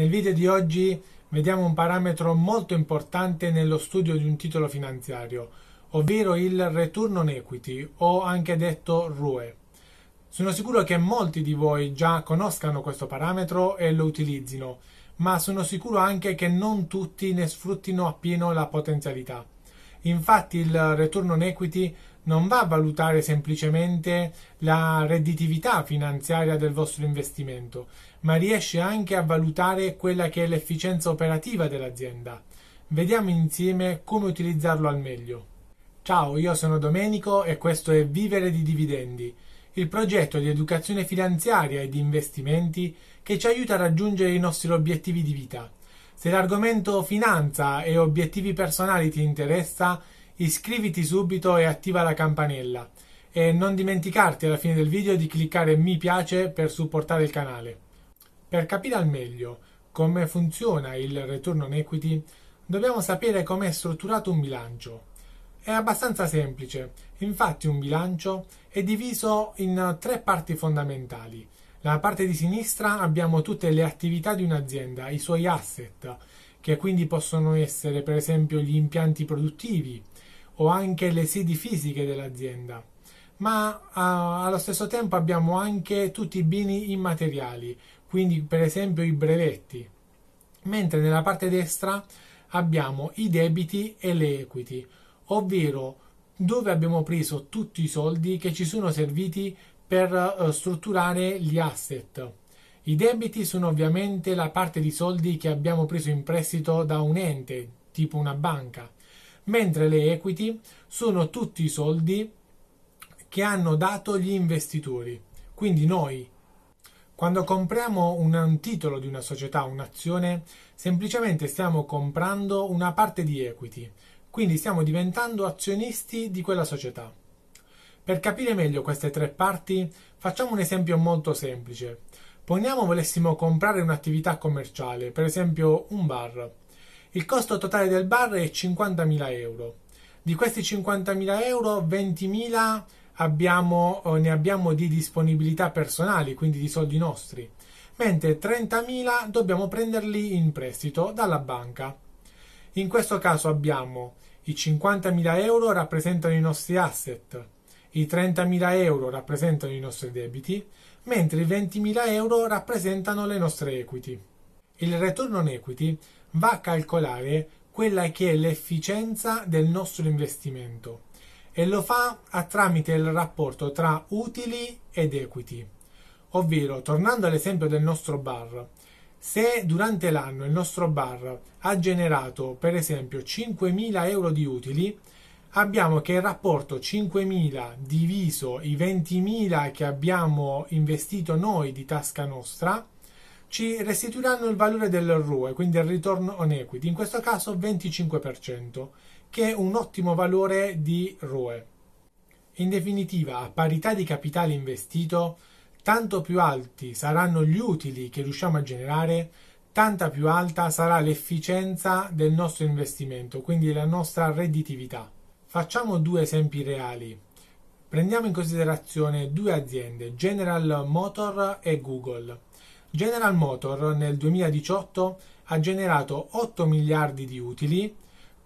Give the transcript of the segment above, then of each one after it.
Nel video di oggi vediamo un parametro molto importante nello studio di un titolo finanziario, ovvero il return on equity o anche detto RUE. Sono sicuro che molti di voi già conoscano questo parametro e lo utilizzino, ma sono sicuro anche che non tutti ne sfruttino appieno la potenzialità. Infatti il return on equity non va a valutare semplicemente la redditività finanziaria del vostro investimento, ma riesce anche a valutare quella che è l'efficienza operativa dell'azienda. Vediamo insieme come utilizzarlo al meglio. Ciao, io sono Domenico e questo è Vivere di Dividendi, il progetto di educazione finanziaria e di investimenti che ci aiuta a raggiungere i nostri obiettivi di vita. Se l'argomento finanza e obiettivi personali ti interessa, iscriviti subito e attiva la campanella. E non dimenticarti alla fine del video di cliccare mi piace per supportare il canale. Per capire al meglio come funziona il return on equity, dobbiamo sapere com'è strutturato un bilancio. È abbastanza semplice, infatti un bilancio è diviso in tre parti fondamentali. Nella parte di sinistra abbiamo tutte le attività di un'azienda, i suoi asset, che quindi possono essere per esempio gli impianti produttivi o anche le sedi fisiche dell'azienda. Ma uh, allo stesso tempo abbiamo anche tutti i beni immateriali, quindi per esempio i brevetti, mentre nella parte destra abbiamo i debiti e le equity, ovvero dove abbiamo preso tutti i soldi che ci sono serviti per uh, strutturare gli asset. I debiti sono ovviamente la parte di soldi che abbiamo preso in prestito da un ente, tipo una banca, mentre le equity sono tutti i soldi che hanno dato gli investitori, quindi noi quando compriamo un titolo di una società, un'azione, semplicemente stiamo comprando una parte di equity, quindi stiamo diventando azionisti di quella società. Per capire meglio queste tre parti, facciamo un esempio molto semplice. Poniamo volessimo comprare un'attività commerciale, per esempio un bar. Il costo totale del bar è 50.000 euro. Di questi 50.000 euro, 20.000 abbiamo, eh, ne abbiamo di disponibilità personali, quindi di soldi nostri, mentre 30.000 dobbiamo prenderli in prestito dalla banca. In questo caso abbiamo i 50.000 euro rappresentano i nostri asset, i 30.000 euro rappresentano i nostri debiti, mentre i 20.000 euro rappresentano le nostre equity. Il return on equity va a calcolare quella che è l'efficienza del nostro investimento e lo fa tramite il rapporto tra utili ed equity. Ovvero, tornando all'esempio del nostro bar, se durante l'anno il nostro bar ha generato per esempio 5.000 euro di utili, abbiamo che il rapporto 5.000 diviso i 20.000 che abbiamo investito noi di tasca nostra ci restituiranno il valore del RUE, quindi il ritorno on equity, in questo caso 25% che è un ottimo valore di ROE. In definitiva, a parità di capitale investito, tanto più alti saranno gli utili che riusciamo a generare, tanta più alta sarà l'efficienza del nostro investimento, quindi la nostra redditività. Facciamo due esempi reali. Prendiamo in considerazione due aziende, General Motor e Google. General Motor nel 2018 ha generato 8 miliardi di utili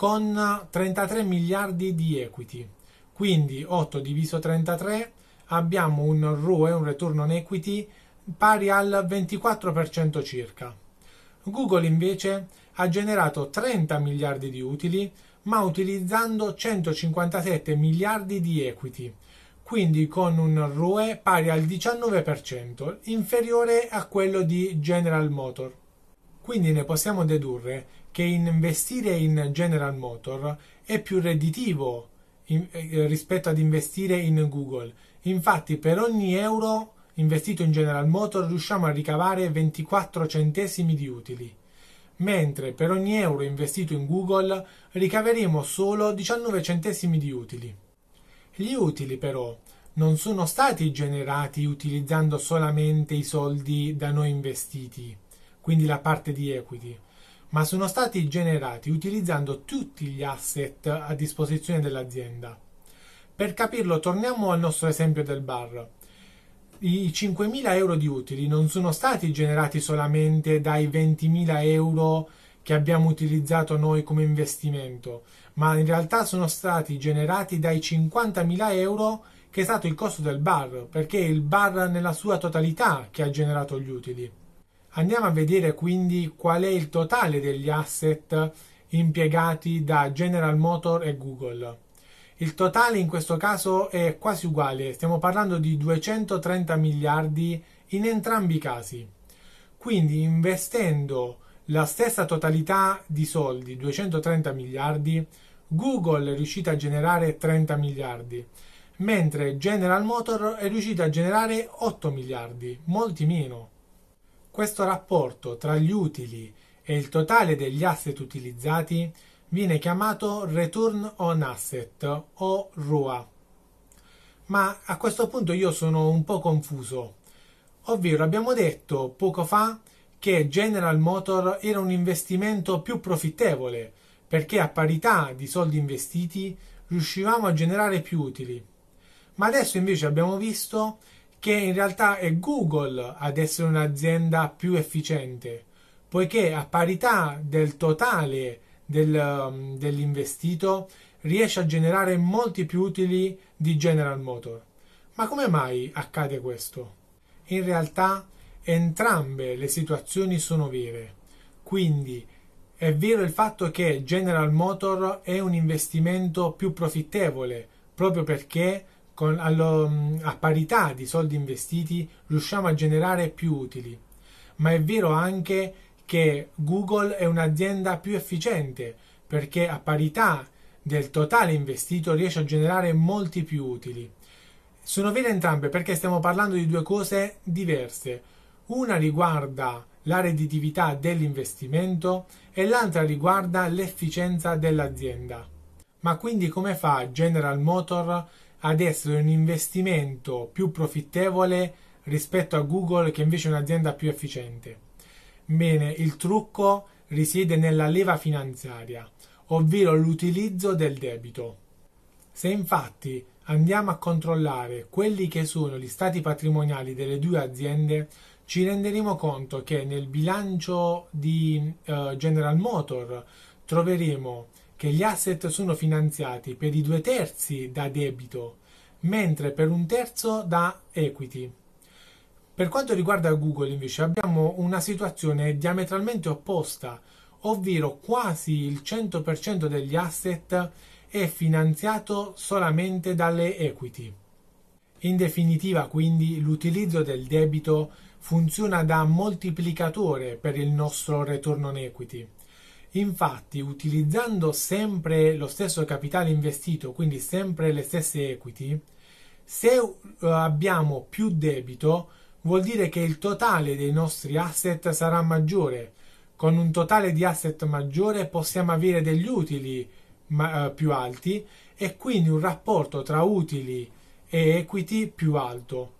con 33 miliardi di equity. Quindi 8 diviso 33 abbiamo un ROE, un return on equity, pari al 24% circa. Google invece ha generato 30 miliardi di utili, ma utilizzando 157 miliardi di equity, quindi con un ROE pari al 19%, inferiore a quello di General Motors. Quindi ne possiamo dedurre che investire in General Motor è più redditivo in, eh, rispetto ad investire in Google. Infatti per ogni euro investito in General Motor riusciamo a ricavare 24 centesimi di utili, mentre per ogni euro investito in Google ricaveremo solo 19 centesimi di utili. Gli utili però non sono stati generati utilizzando solamente i soldi da noi investiti, quindi la parte di equity, ma sono stati generati utilizzando tutti gli asset a disposizione dell'azienda. Per capirlo torniamo al nostro esempio del bar. I 5.000 euro di utili non sono stati generati solamente dai 20.000 euro che abbiamo utilizzato noi come investimento, ma in realtà sono stati generati dai 50.000 euro che è stato il costo del bar, perché è il bar nella sua totalità che ha generato gli utili. Andiamo a vedere quindi qual è il totale degli asset impiegati da General Motors e Google. Il totale in questo caso è quasi uguale, stiamo parlando di 230 miliardi in entrambi i casi. Quindi investendo la stessa totalità di soldi, 230 miliardi, Google è riuscita a generare 30 miliardi, mentre General Motors è riuscita a generare 8 miliardi, molti meno. Questo rapporto tra gli utili e il totale degli asset utilizzati viene chiamato Return on Asset o RUA. Ma a questo punto io sono un po' confuso. Ovvero abbiamo detto poco fa che General Motor era un investimento più profittevole perché a parità di soldi investiti riuscivamo a generare più utili. Ma adesso invece abbiamo visto che in realtà è Google ad essere un'azienda più efficiente, poiché a parità del totale del, um, dell'investito riesce a generare molti più utili di General Motors. Ma come mai accade questo? In realtà entrambe le situazioni sono vere. Quindi è vero il fatto che General Motors è un investimento più profittevole proprio perché con, allo, mm, a parità di soldi investiti riusciamo a generare più utili. Ma è vero anche che Google è un'azienda più efficiente perché a parità del totale investito riesce a generare molti più utili. Sono vere entrambe perché stiamo parlando di due cose diverse. Una riguarda la redditività dell'investimento e l'altra riguarda l'efficienza dell'azienda. Ma quindi come fa General Motors ad essere un investimento più profittevole rispetto a Google che invece è un'azienda più efficiente. Bene, il trucco risiede nella leva finanziaria, ovvero l'utilizzo del debito. Se infatti andiamo a controllare quelli che sono gli stati patrimoniali delle due aziende, ci renderemo conto che nel bilancio di uh, General Motor troveremo che gli asset sono finanziati per i due terzi da debito, mentre per un terzo da equity. Per quanto riguarda Google invece abbiamo una situazione diametralmente opposta, ovvero quasi il 100% degli asset è finanziato solamente dalle equity. In definitiva, quindi, l'utilizzo del debito funziona da moltiplicatore per il nostro return on equity. Infatti, utilizzando sempre lo stesso capitale investito, quindi sempre le stesse equity, se eh, abbiamo più debito vuol dire che il totale dei nostri asset sarà maggiore. Con un totale di asset maggiore possiamo avere degli utili eh, più alti e quindi un rapporto tra utili e equity più alto.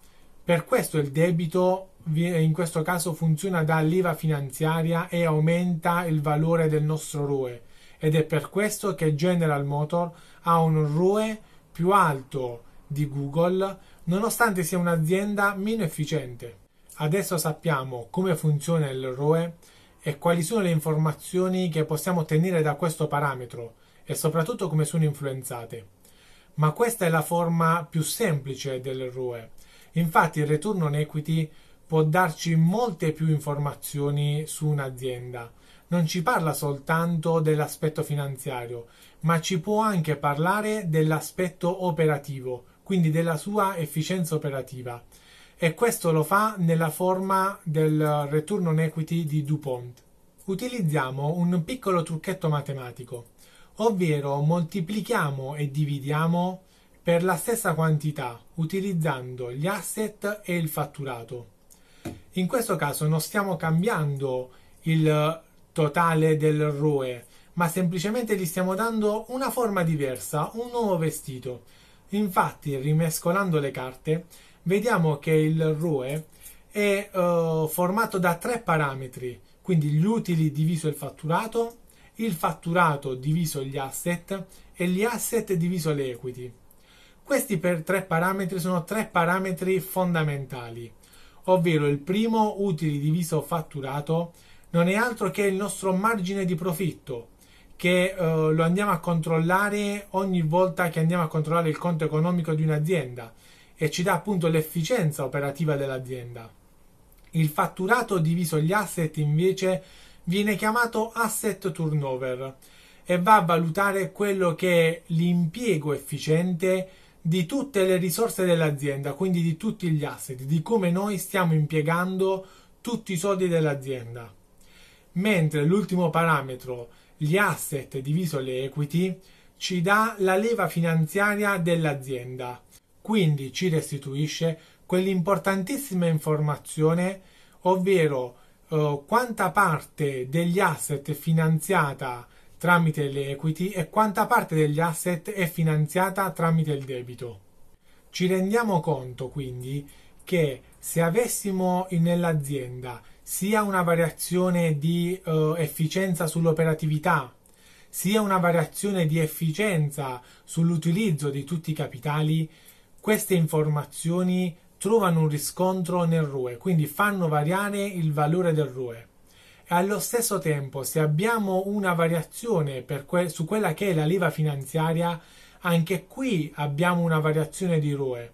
Per questo il debito in questo caso funziona da leva finanziaria e aumenta il valore del nostro ROE ed è per questo che General Motor ha un ROE più alto di Google nonostante sia un'azienda meno efficiente. Adesso sappiamo come funziona il ROE e quali sono le informazioni che possiamo ottenere da questo parametro e soprattutto come sono influenzate. Ma questa è la forma più semplice del ROE. Infatti il ritorno on equity può darci molte più informazioni su un'azienda. Non ci parla soltanto dell'aspetto finanziario, ma ci può anche parlare dell'aspetto operativo, quindi della sua efficienza operativa. E questo lo fa nella forma del return on equity di DuPont. Utilizziamo un piccolo trucchetto matematico, ovvero moltiplichiamo e dividiamo per la stessa quantità utilizzando gli asset e il fatturato. In questo caso non stiamo cambiando il totale del ROE, ma semplicemente gli stiamo dando una forma diversa, un nuovo vestito. Infatti, rimescolando le carte, vediamo che il ROE è uh, formato da tre parametri, quindi gli utili diviso il fatturato, il fatturato diviso gli asset e gli asset diviso le equity. Questi per tre parametri sono tre parametri fondamentali ovvero il primo utili diviso fatturato, non è altro che il nostro margine di profitto che eh, lo andiamo a controllare ogni volta che andiamo a controllare il conto economico di un'azienda e ci dà appunto l'efficienza operativa dell'azienda. Il fatturato diviso gli asset invece viene chiamato asset turnover e va a valutare quello che è l'impiego efficiente di tutte le risorse dell'azienda, quindi di tutti gli asset, di come noi stiamo impiegando tutti i soldi dell'azienda. Mentre l'ultimo parametro, gli asset diviso le equity, ci dà la leva finanziaria dell'azienda, quindi ci restituisce quell'importantissima informazione, ovvero eh, quanta parte degli asset finanziata tramite le equity e quanta parte degli asset è finanziata tramite il debito. Ci rendiamo conto quindi che se avessimo nell'azienda sia una variazione di eh, efficienza sull'operatività, sia una variazione di efficienza sull'utilizzo di tutti i capitali, queste informazioni trovano un riscontro nel RUE, quindi fanno variare il valore del RUE e allo stesso tempo se abbiamo una variazione que- su quella che è la leva finanziaria, anche qui abbiamo una variazione di ROE.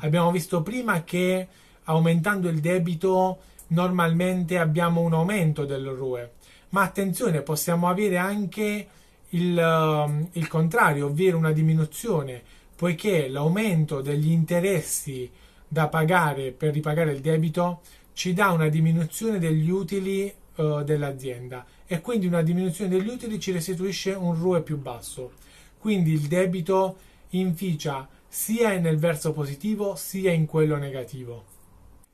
Abbiamo visto prima che aumentando il debito normalmente abbiamo un aumento del ROE, ma attenzione, possiamo avere anche il, um, il contrario, ovvero una diminuzione, poiché l'aumento degli interessi da pagare per ripagare il debito ci dà una diminuzione degli utili eh, dell'azienda e quindi una diminuzione degli utili ci restituisce un RUE più basso. Quindi il debito inficia sia nel verso positivo sia in quello negativo.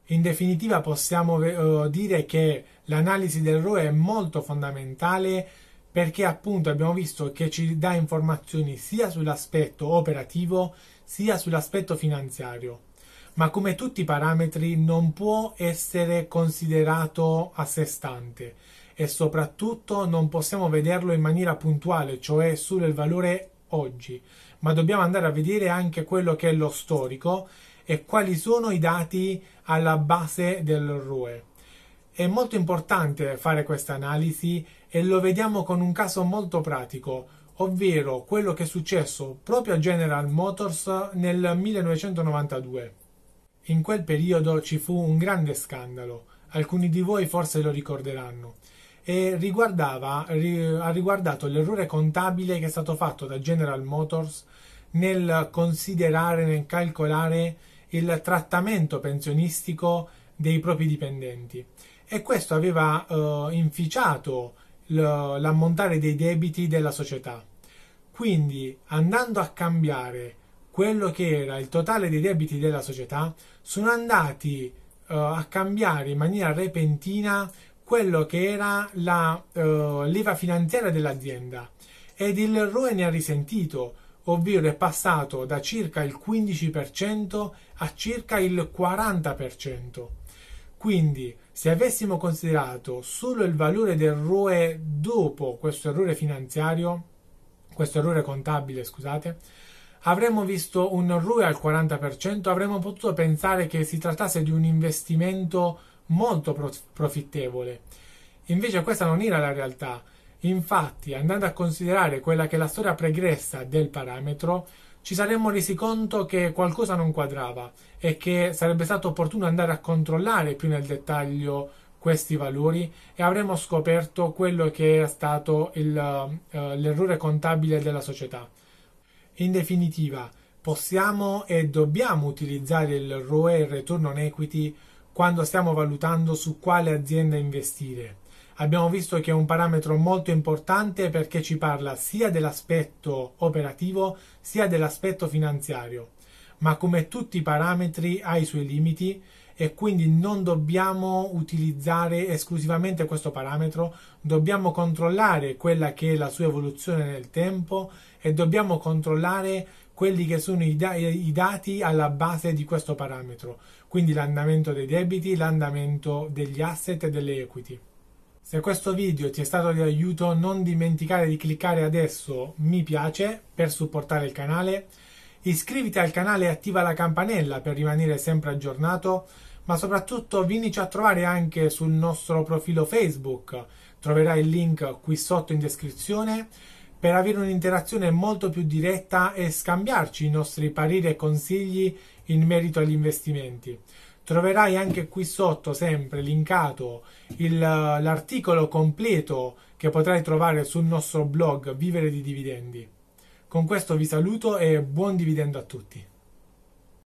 In definitiva possiamo eh, dire che l'analisi del RUE è molto fondamentale perché appunto abbiamo visto che ci dà informazioni sia sull'aspetto operativo sia sull'aspetto finanziario ma come tutti i parametri non può essere considerato a sé stante e soprattutto non possiamo vederlo in maniera puntuale, cioè solo il valore oggi, ma dobbiamo andare a vedere anche quello che è lo storico e quali sono i dati alla base del RUE. È molto importante fare questa analisi e lo vediamo con un caso molto pratico, ovvero quello che è successo proprio a General Motors nel 1992. In quel periodo ci fu un grande scandalo, alcuni di voi forse lo ricorderanno, e riguardava, ha riguardato l'errore contabile che è stato fatto da General Motors nel considerare, nel calcolare il trattamento pensionistico dei propri dipendenti e questo aveva eh, inficiato l'ammontare dei debiti della società. Quindi andando a cambiare quello che era il totale dei debiti della società, sono andati uh, a cambiare in maniera repentina quello che era la uh, leva finanziaria dell'azienda ed il ROE ne ha risentito, ovvero è passato da circa il 15% a circa il 40%. Quindi, se avessimo considerato solo il valore del ROE dopo questo errore finanziario, questo errore contabile, scusate, avremmo visto un RUE al 40%, avremmo potuto pensare che si trattasse di un investimento molto profittevole. Invece questa non era la realtà. Infatti, andando a considerare quella che è la storia pregressa del parametro, ci saremmo resi conto che qualcosa non quadrava e che sarebbe stato opportuno andare a controllare più nel dettaglio questi valori e avremmo scoperto quello che era stato il, uh, l'errore contabile della società. In definitiva, possiamo e dobbiamo utilizzare il ROE il return on equity quando stiamo valutando su quale azienda investire. Abbiamo visto che è un parametro molto importante perché ci parla sia dell'aspetto operativo sia dell'aspetto finanziario, ma come tutti i parametri ha i suoi limiti e quindi non dobbiamo utilizzare esclusivamente questo parametro, dobbiamo controllare quella che è la sua evoluzione nel tempo e dobbiamo controllare quelli che sono i, da- i dati alla base di questo parametro, quindi l'andamento dei debiti, l'andamento degli asset e delle equity. Se questo video ti è stato di aiuto non dimenticare di cliccare adesso mi piace per supportare il canale Iscriviti al canale e attiva la campanella per rimanere sempre aggiornato, ma soprattutto vienici a trovare anche sul nostro profilo Facebook, troverai il link qui sotto in descrizione per avere un'interazione molto più diretta e scambiarci i nostri pareri e consigli in merito agli investimenti. Troverai anche qui sotto sempre linkato il, l'articolo completo che potrai trovare sul nostro blog Vivere di Dividendi. Con questo vi saluto e buon dividendo a tutti.